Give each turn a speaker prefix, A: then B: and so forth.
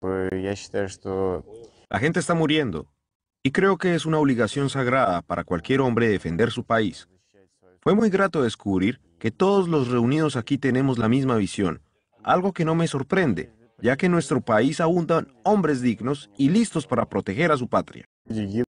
A: Pues, la gente está muriendo y creo que es una obligación sagrada para cualquier hombre defender su país. Fue muy grato descubrir que todos los reunidos aquí tenemos la misma visión, algo que no me sorprende, ya que en nuestro país abundan hombres dignos y listos para proteger a su patria.